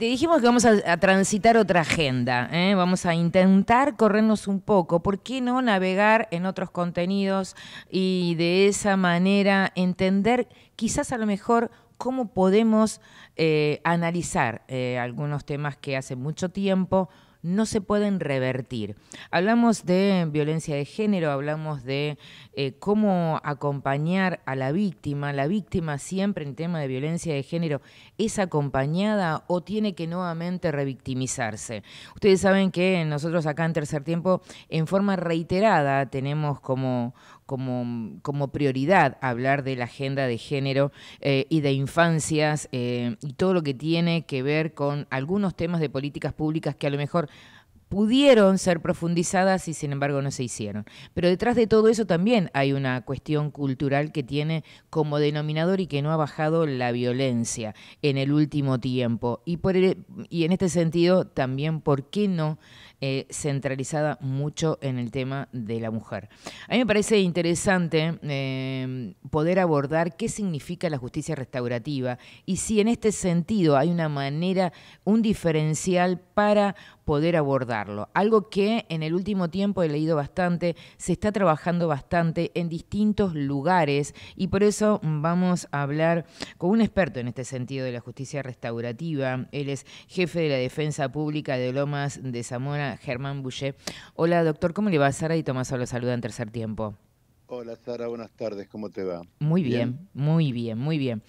Te dijimos que vamos a, transitar otra agenda, ¿eh? vamos a intentar corrernos un poco, ¿por qué no navegar en otros contenidos y de esa manera entender quizás a lo mejor cómo podemos eh, analizar eh, algunos temas que hace mucho tiempo no se pueden revertir. Hablamos de violencia de género, hablamos de eh, cómo acompañar a la víctima. La víctima siempre en tema de violencia de género es acompañada o tiene que nuevamente revictimizarse. Ustedes saben que nosotros acá en tercer tiempo en forma reiterada tenemos como como, prioridad hablar de la agenda de género eh, y de infancias eh, y todo lo que tiene que ver con algunos temas de políticas públicas que a lo mejor pudieron ser profundizadas y sin embargo no se hicieron. Pero detrás de todo eso también hay una cuestión cultural que tiene como denominador y que no ha bajado la violencia en el último tiempo. Y, por y en este sentido también, ¿por qué no eh, centralizada mucho en el tema de la mujer. A mí me parece interesante eh, poder abordar qué significa la justicia restaurativa y si en este sentido hay una manera, un diferencial para poder abordarlo. Algo que en el último tiempo he leído bastante, se está trabajando bastante en distintos lugares y por eso vamos a hablar con un experto en este sentido de la justicia restaurativa. Él es jefe de la Defensa Pública de Lomas de Zamora, Germán Boucher. Hola doctor, ¿cómo le va? Sara y Tomás lo saluda en tercer tiempo. Hola Sara, buenas tardes, ¿cómo te va? Muy bien, muy bien, muy bien.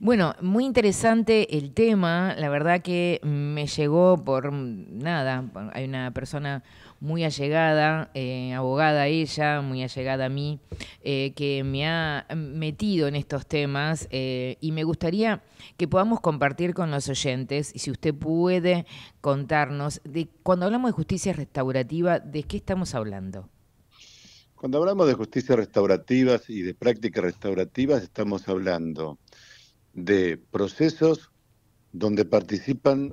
Bueno, muy interesante el tema, la verdad que me llegó por nada, hay una persona muy allegada, eh, abogada ella, muy allegada a mí, eh, que me ha metido en estos temas eh, y me gustaría que podamos compartir con los oyentes y si usted puede contarnos de cuando hablamos de justicia restaurativa, ¿de qué estamos hablando? Cuando hablamos de justicia restaurativas y de prácticas restaurativas, estamos hablando de procesos donde participan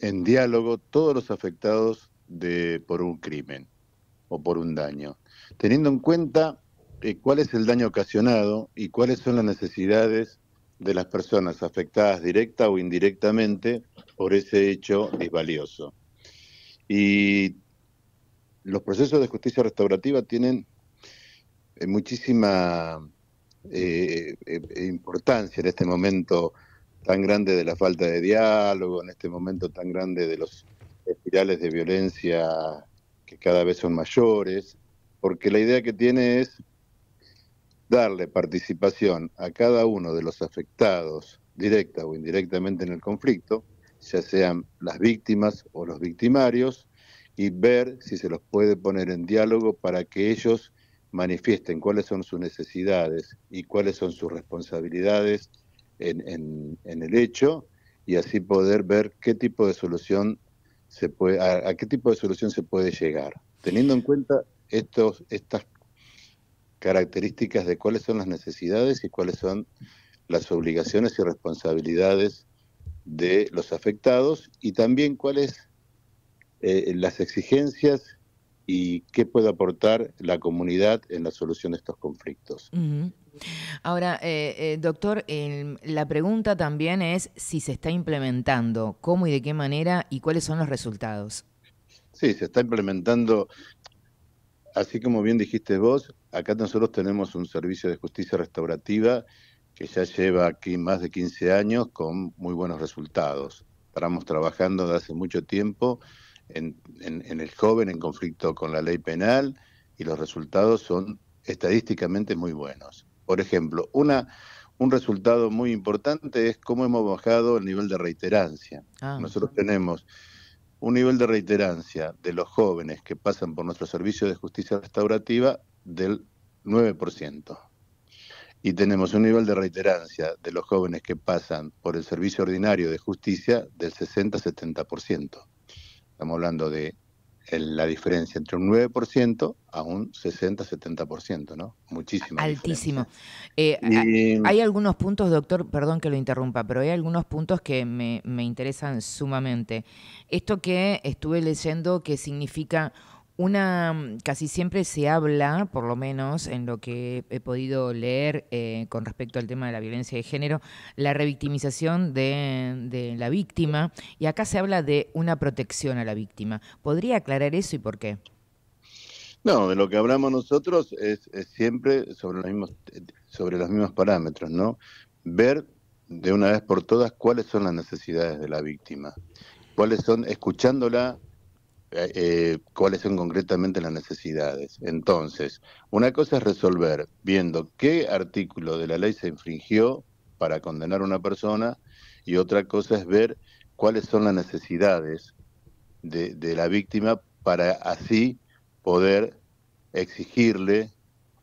en diálogo todos los afectados de, por un crimen o por un daño, teniendo en cuenta eh, cuál es el daño ocasionado y cuáles son las necesidades de las personas afectadas directa o indirectamente por ese hecho es valioso. Y los procesos de justicia restaurativa tienen eh, muchísima eh, eh, importancia en este momento tan grande de la falta de diálogo, en este momento tan grande de los espirales de violencia que cada vez son mayores, porque la idea que tiene es darle participación a cada uno de los afectados directa o indirectamente en el conflicto, ya sean las víctimas o los victimarios, y ver si se los puede poner en diálogo para que ellos manifiesten cuáles son sus necesidades y cuáles son sus responsabilidades en, el hecho y así poder ver qué tipo de solución se puede, a, qué tipo de solución se puede llegar, teniendo en cuenta estos, estas características de cuáles son las necesidades y cuáles son las obligaciones y responsabilidades de los afectados y también cuáles... Eh, las exigencias y qué puede aportar la comunidad en la solución de estos conflictos. Ahora, eh, eh, doctor, la pregunta también es si se está implementando, cómo y de qué manera y cuáles son los resultados. Sí, se está implementando, así como bien dijiste vos, acá nosotros tenemos un servicio de justicia restaurativa que ya lleva aquí más de 15 años con muy buenos resultados. Estamos trabajando desde hace mucho tiempo en, el joven en conflicto con la ley penal y los resultados son estadísticamente muy buenos. Por ejemplo, una, un resultado muy importante es cómo hemos bajado el nivel de reiterancia. Ah. Nosotros tenemos un nivel de reiterancia de los jóvenes que pasan por nuestro servicio de justicia restaurativa del 9%. Y tenemos un nivel de reiterancia de los jóvenes que pasan por el servicio ordinario de justicia del 60-70%. Estamos hablando de la diferencia entre un 9% a un 60-70%, ¿no? Muchísimo. Altísimo. Eh, hay algunos puntos, doctor, perdón que lo interrumpa, pero hay algunos puntos que me, me interesan sumamente. Esto que estuve leyendo que significa una, mm, casi siempre se habla, por lo menos en lo que he podido leer eh, con respecto al tema de la violencia de género, la revictimización de, la víctima, y acá se habla de una protección a la víctima. ¿Podría aclarar eso y por qué? No, de lo que hablamos nosotros es, siempre sobre los, mismos, sobre los mismos parámetros, ¿no? Ver de una vez por todas cuáles son las necesidades de la víctima, cuáles son, escuchándola eh, eh, cuáles son concretamente las necesidades. Entonces, una cosa es resolver viendo qué artículo de la ley se infringió para condenar a una persona y otra cosa es ver cuáles son las necesidades de, la víctima para así poder exigirle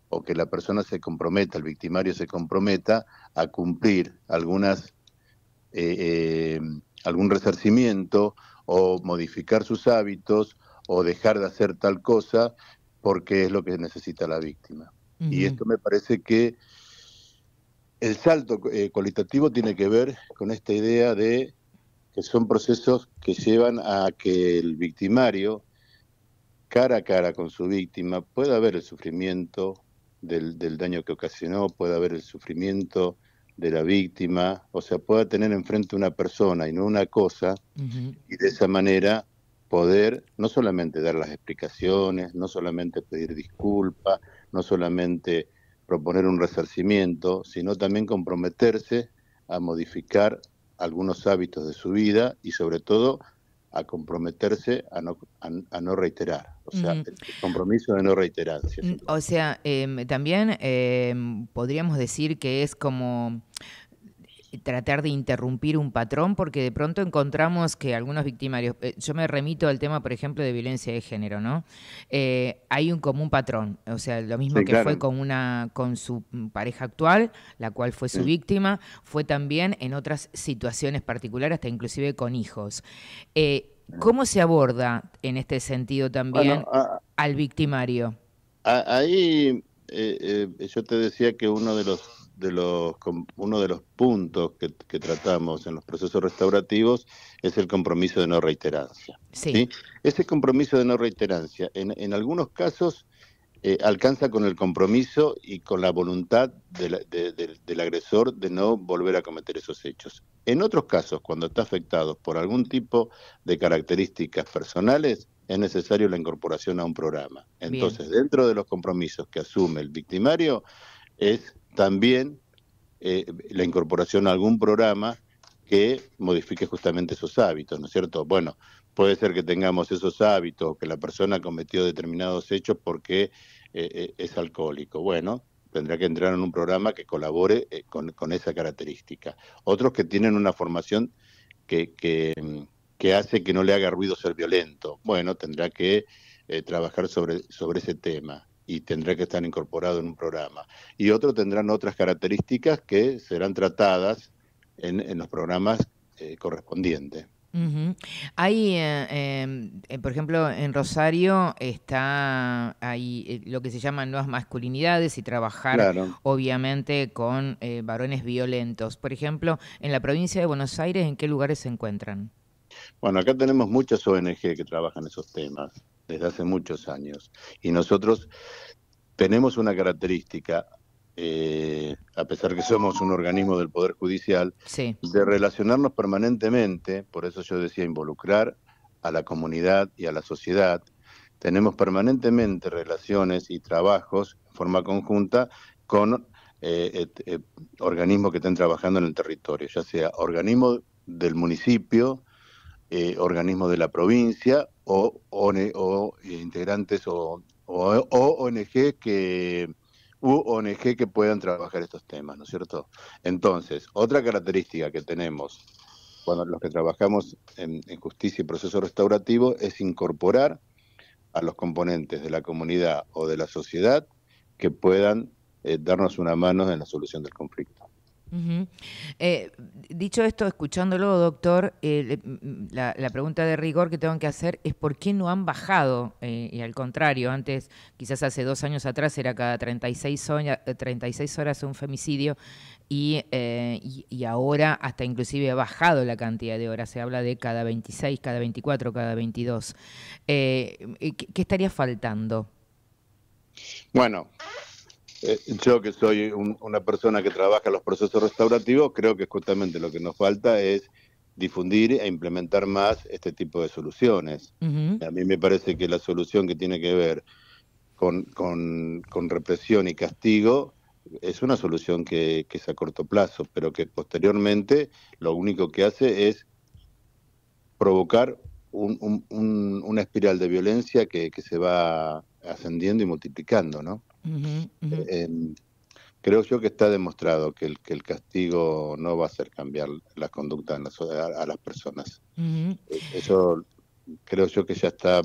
o que la persona se comprometa, el victimario se comprometa a cumplir algunas eh, algún resarcimiento o modificar sus hábitos o dejar de hacer tal cosa porque es lo que necesita la víctima. Y esto me parece que el salto eh, cualitativo tiene que ver con esta idea de que son procesos que llevan a que el victimario, cara a cara con su víctima, pueda ver el sufrimiento del, del daño que ocasionó, pueda ver el sufrimiento de la víctima, o sea, pueda tener enfrente una persona y no una cosa, y de esa manera poder no solamente dar las explicaciones, no solamente pedir disculpas, no solamente proponer un resarcimiento, sino también comprometerse a modificar algunos hábitos de su vida y sobre todo a comprometerse a no, a no reiterar. O sea, el compromiso de no reiterar. Mm, o sea, em, también em, podríamos decir que es como tratar de interrumpir un patrón porque de pronto encontramos que algunos victimarios, eh, yo me remito al tema, por ejemplo, de violencia de género, ¿no? Eh, hay un común patrón, o sea, lo mismo que fue con una con su mm, pareja actual, la cual fue su víctima, fue también en otras situaciones particulares, hasta inclusive con hijos. Eh, ¿Cómo se aborda en este sentido también al victimario? ahí eh, eh, yo te decía que uno de los de los uno de los puntos que, tratamos en los procesos restaurativos es el compromiso de no reiterancia. Ese compromiso de no reiterancia, en algunos casos eh, alcanza con el compromiso y con la voluntad del agresor de no volver a cometer esos hechos. En otros casos, cuando está afectado por algún tipo de características personales, es necesario la incorporación a un programa. Entonces, dentro de los compromisos que asume el victimario, es también eh, la incorporación a algún programa que modifique justamente esos hábitos, ¿no es cierto? Bueno, puede ser que tengamos esos hábitos, que la persona cometió determinados hechos porque eh, eh, es alcohólico. Bueno, tendrá que entrar en un programa que colabore eh, con, esa característica. Otros que tienen una formación que, hace que no le haga ruido ser violento. Bueno, tendrá que trabajar sobre, ese tema y tendrá que estar incorporado en un programa. Y otros tendrán otras características que serán tratadas en los programas correspondientes. Hay, eh, em, eh, por ejemplo, en Rosario está hay eh, lo que se llaman nuevas masculinidades y trabajar, obviamente, con varones violentos. Por ejemplo, en la provincia de Buenos Aires, ¿en qué lugares se encuentran? Bueno, acá tenemos muchas ONG que trabajan esos temas desde hace muchos años y nosotros tenemos una característica. Eh, a pesar que somos un organismo del Poder Judicial, de relacionarnos permanentemente, por eso yo decía involucrar a la comunidad y a la sociedad, tenemos permanentemente relaciones y trabajos en forma conjunta con eh, eh, organismos que estén trabajando en el territorio, ya sea organismos del municipio, organismos de la provincia o, integrantes o ONG que u ONG que puedan trabajar estos temas, ¿no es cierto? Entonces, otra característica que tenemos cuando los que trabajamos en, justicia y proceso restaurativo es incorporar a los componentes de la comunidad o de la sociedad que puedan eh, darnos una mano en la solución del conflicto. Eh, dicho esto, escuchándolo, doctor, eh, mm, la, pregunta de rigor que tengo que hacer es por qué no han bajado, eh, y al contrario, antes, quizás hace dos años atrás era cada 36, horas, 36 horas un femicidio, y, ahora hasta inclusive ha bajado la cantidad de horas, se habla de cada 26, cada 24, cada 22. ¿Qué estaría faltando? Bueno, eh, yo que soy una persona que trabaja en los procesos restaurativos, creo que justamente lo que nos falta es difundir e implementar más este tipo de soluciones. A mí me parece que la solución que tiene que ver con, con, represión y castigo es una solución que, que, es a corto plazo, pero que posteriormente lo único que hace es provocar una espiral de violencia que, que se va ascendiendo y multiplicando, ¿no? Eh, em, creo yo que está demostrado que el, que el castigo no va a hacer cambiar la conducta a, las personas. Eh, eso creo yo que ya está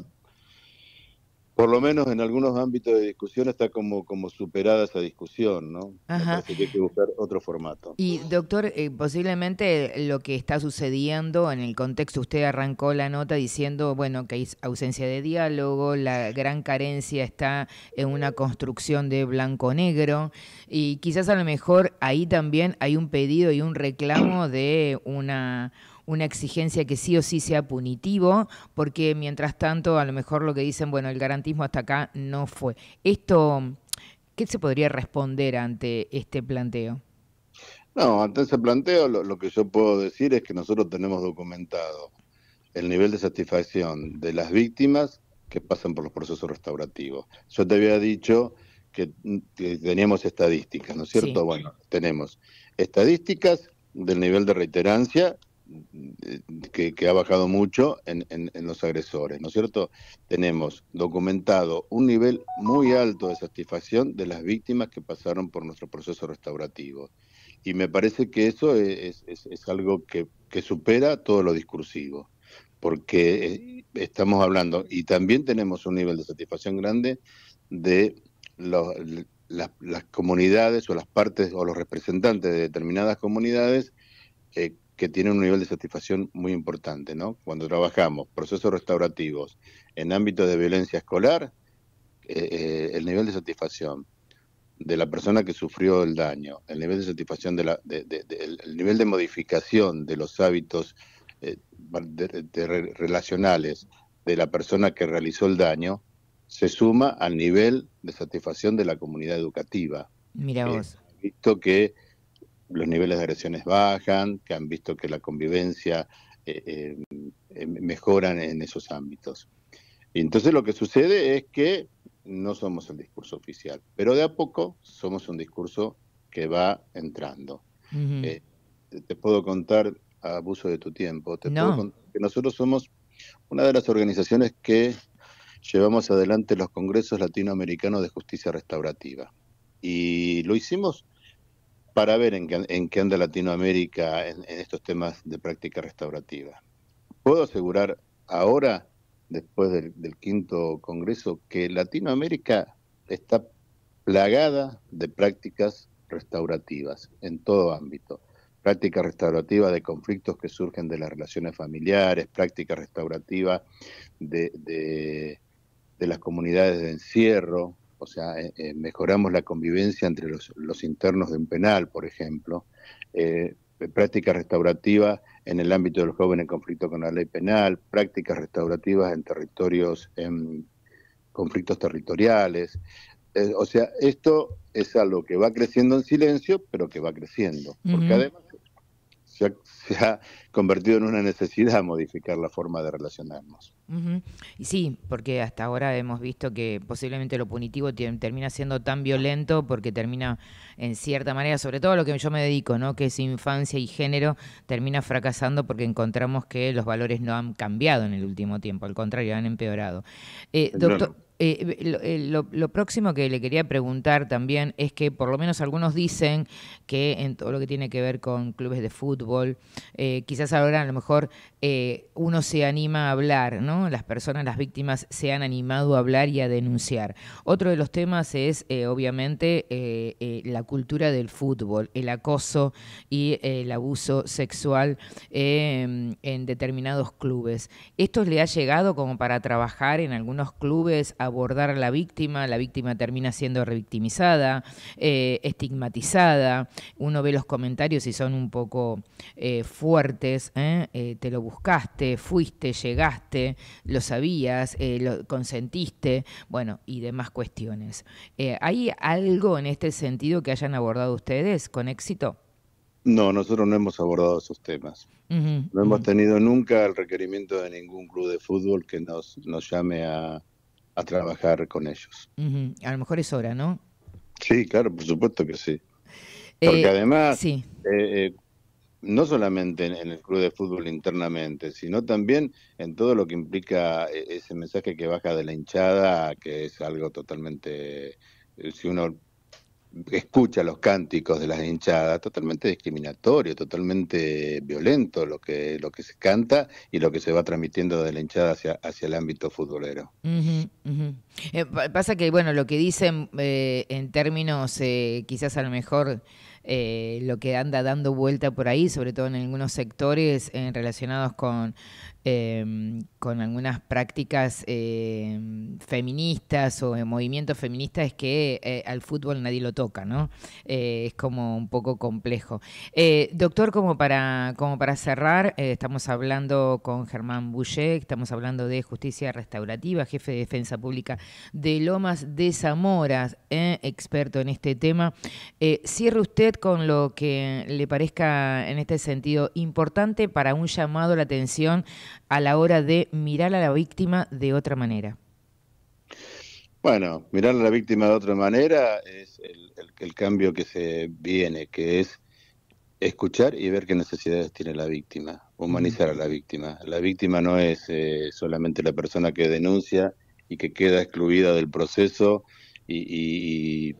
por lo menos en algunos ámbitos de discusión está como, como superada esa discusión, ¿no? Así que hay que buscar otro formato. Y doctor, eh, posiblemente lo que está sucediendo en el contexto, usted arrancó la nota diciendo, bueno, que hay ausencia de diálogo, la gran carencia está en una construcción de blanco-negro, y quizás a lo mejor ahí también hay un pedido y un reclamo de una una exigencia que sí o sí sea punitivo, porque mientras tanto a lo mejor lo que dicen, bueno, el garantismo hasta acá no fue. Esto, ¿qué se podría responder ante este planteo? No, ante ese planteo lo, que yo puedo decir es que nosotros tenemos documentado el nivel de satisfacción de las víctimas que pasan por los procesos restaurativos. Yo te había dicho que, teníamos estadísticas, ¿no es cierto? Bueno, tenemos estadísticas del nivel de reiterancia que, ha bajado mucho en, los agresores, ¿no es cierto? Tenemos documentado un nivel muy alto de satisfacción de las víctimas que pasaron por nuestro proceso restaurativo. Y me parece que eso es, algo que, supera todo lo discursivo porque eh, estamos hablando y también tenemos un nivel de satisfacción grande de las, comunidades o las partes o los representantes de determinadas comunidades eh, que tiene un nivel de satisfacción muy importante, ¿no? Cuando trabajamos procesos restaurativos en ámbito de violencia escolar, eh, eh, el nivel de satisfacción de la persona que sufrió el daño, el nivel de satisfacción de la, nivel de modificación de los hábitos eh, relacionales de la persona que realizó el daño, se suma al nivel de satisfacción de la comunidad educativa. Mira vos. visto que los niveles de agresiones bajan, que han visto que la convivencia eh, eh, mejora em, mejoran en esos ámbitos. Y entonces lo que sucede es que no somos el discurso oficial, pero de a poco somos un discurso que va entrando. Eh, te puedo contar, abuso de tu tiempo, te que nosotros somos una de las organizaciones que llevamos adelante los congresos latinoamericanos de justicia restaurativa. Y lo hicimos para ver en qué, anda Latinoamérica en, estos temas de práctica restaurativa. Puedo asegurar ahora, después del, quinto Congreso, que Latinoamérica está plagada de prácticas restaurativas en todo ámbito práctica restaurativa de conflictos que surgen de las relaciones familiares, práctica restaurativa de, las comunidades de encierro, o sea, eh, eh, mejoramos la convivencia entre los, internos de un penal, por ejemplo, eh, prácticas restaurativas en el ámbito de los jóvenes en conflicto con la ley penal, prácticas restaurativas en territorios, en conflictos territoriales. o sea, esto es algo que va creciendo en silencio, pero que va creciendo, porque además convertido en una necesidad modificar la forma de relacionarnos. Y sí, porque hasta ahora hemos visto que posiblemente lo punitivo termina siendo tan violento porque termina en cierta manera, sobre todo lo que yo me dedico, ¿no? que es infancia y género, termina fracasando porque encontramos que los valores no han cambiado en el último tiempo, al contrario, han empeorado. Eh, doctor, eh, eh, lo, próximo que le quería preguntar también es que por lo menos algunos dicen que en todo lo que tiene que ver con clubes de fútbol, quizás ahora a lo mejor eh, uno se anima a hablar, ¿no? Las personas, las víctimas se han animado a hablar y a denunciar. Otro de los temas es, eh, obviamente, eh, la cultura del fútbol, el acoso y el abuso sexual em, en determinados clubes. ¿Esto le ha llegado como para trabajar en algunos clubes, abordar a la víctima? La víctima termina siendo revictimizada, estigmatizada. Uno ve los comentarios y son un poco fuertes ¿eh? Eh, te lo buscaste, fuiste, llegaste, lo sabías, eh, lo consentiste, bueno, y demás cuestiones. ¿Hay algo en este sentido que hayan abordado ustedes con éxito? No, nosotros no hemos abordado esos temas. no hemos tenido nunca el requerimiento de ningún club de fútbol que nos, nos llame a, trabajar con ellos. A lo mejor es hora, ¿no? Sí, claro, por supuesto que sí. Porque además, no solamente en, el club de fútbol internamente, sino también en todo lo que implica eh, ese mensaje que baja de la hinchada, que es algo totalmente, eh, si uno escucha los cánticos de las hinchadas, totalmente discriminatorio, totalmente violento lo que, lo que se canta y lo que se va transmitiendo de la hinchada hacia, hacia el ámbito futbolero. Eh, pasa que, bueno, lo que dicen en términos quizás a lo mejor... Eh, lo que anda dando vuelta por ahí, sobre todo en algunos sectores eh, relacionados con Em, con algunas prácticas em, feministas o movimientos feministas es que eh, al fútbol nadie lo toca, ¿no? Eh, es como un poco complejo. Eh, doctor, como para, como para cerrar, estamos hablando con Germán Boucher, estamos hablando de justicia restaurativa, jefe de defensa pública de Lomas de Zamora, experto en este tema. cierre usted con lo que le parezca en este sentido importante para un llamado a la atención a la hora de mirar a la víctima de otra manera? Bueno, mirar a la víctima de otra manera es el, cambio que se viene, que es escuchar y ver qué necesidades tiene la víctima, humanizar a la víctima. La víctima no es eh, solamente la persona que denuncia y que queda excluida del proceso y,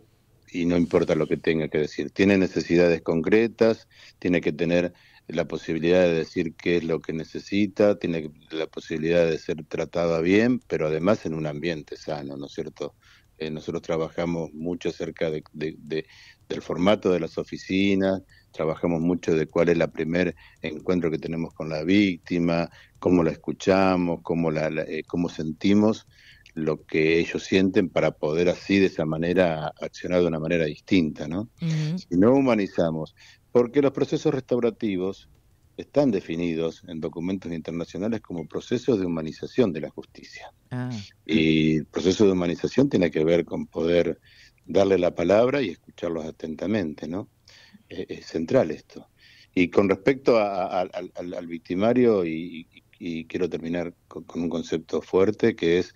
no importa lo que tenga que decir. Tiene necesidades concretas, tiene que tener la posibilidad de decir qué es lo que necesita, tiene la posibilidad de ser tratada bien, pero además en un ambiente sano, ¿no es cierto? Eh, nosotros trabajamos mucho acerca de, del formato de las oficinas, trabajamos mucho de cuál es el primer encuentro que tenemos con la víctima, cómo la escuchamos, cómo, la, eh, cómo sentimos lo que ellos sienten para poder así de esa manera accionar de una manera distinta, ¿no? Si no humanizamos, porque los procesos restaurativos están definidos en documentos internacionales como procesos de humanización de la justicia. Ah. Y el proceso de humanización tiene que ver con poder darle la palabra y escucharlos atentamente, ¿no? Eh, es, central esto. Y con respecto al, victimario, y, quiero terminar con, con, un concepto fuerte, que es,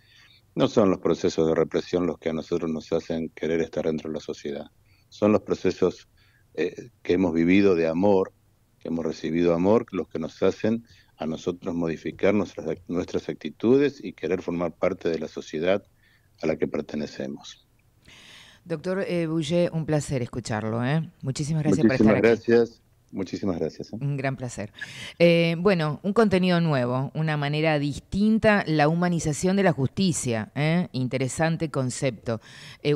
no son los procesos de represión los que a nosotros nos hacen querer estar dentro de la sociedad, son los procesos eh, que hemos vivido de amor, que hemos recibido amor, los que nos hacen a nosotros modificar nuestras, nuestras actitudes y querer formar parte de la sociedad a la que pertenecemos. Doctor eh, un placer escucharlo. ¿eh? Muchísimas gracias por estar aquí. Muchísimas gracias. Muchísimas gracias. ¿eh? Un gran placer. Eh, bueno, un contenido nuevo, una manera distinta, la humanización de la justicia. ¿eh? Interesante concepto.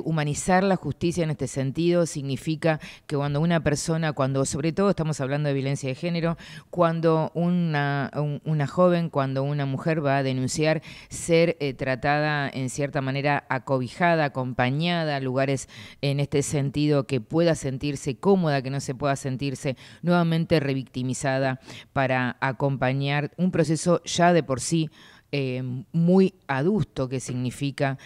humanizar la justicia en este sentido significa que cuando una persona, cuando sobre todo estamos hablando de violencia de género, cuando una, una joven, cuando una mujer va a denunciar ser tratada en cierta manera acobijada, acompañada, lugares en este sentido que pueda sentirse cómoda, que no se pueda sentirse nuevamente revictimizada para acompañar un proceso ya de por sí eh, muy adusto que significa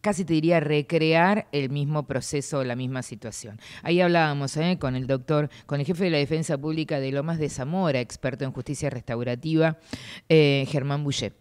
casi te diría recrear el mismo proceso, la misma situación. Ahí hablábamos eh, con el doctor, con el jefe de la Defensa Pública de Lomas de Zamora, experto en justicia restaurativa, eh, Germán Boucher.